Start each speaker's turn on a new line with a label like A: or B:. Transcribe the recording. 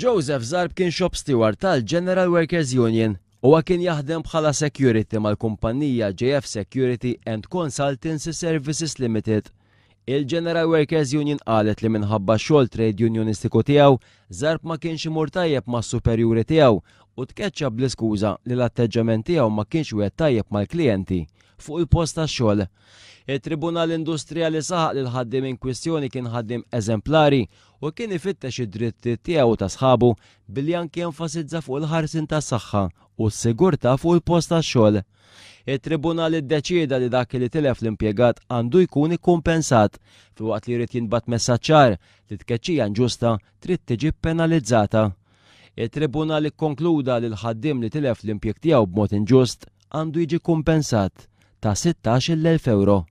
A: Joseph Zarb kien shop steward tal-General Workers Union u kien jaħdem bħala security mal-kumpanija JF Security and Consultancy Services Limited. Il-General Workers Union qalet li minħabba xogħol trade unionistiku tiegħu Zarb ma kienx imur tajjeb mas superjuri tiegħu u tkeċċa bl-iskuża li l-atteġġament tiegħu ma kienx wieħed tajjeb mal-klijenti fuq il-post ta' xogħol. Il-Tribunal Industrijali saħaq li l-ħaddim in kwistjoni kien ħaddim eżemplari u kien ifittex id-dritti tiegħu ta' sħabu billi anke enfasizza fuq il-ħarsin ta' saħħa u s-sigurta fuq il-post ta' xogħol. Il-Tribunal iddeċieda li dak li tilef l-impjegat għandu jkun ikkumpensat fi waqt li jrid jinbat messaċċar li tkeċċija nġusta trid tiġi penalizzata. Il-Tribunal ikkonkluda li l-ħaddim li tilef l-impjeg tiegħu b'mod inġust għandu jiġi kumpensat ta' 16 euro.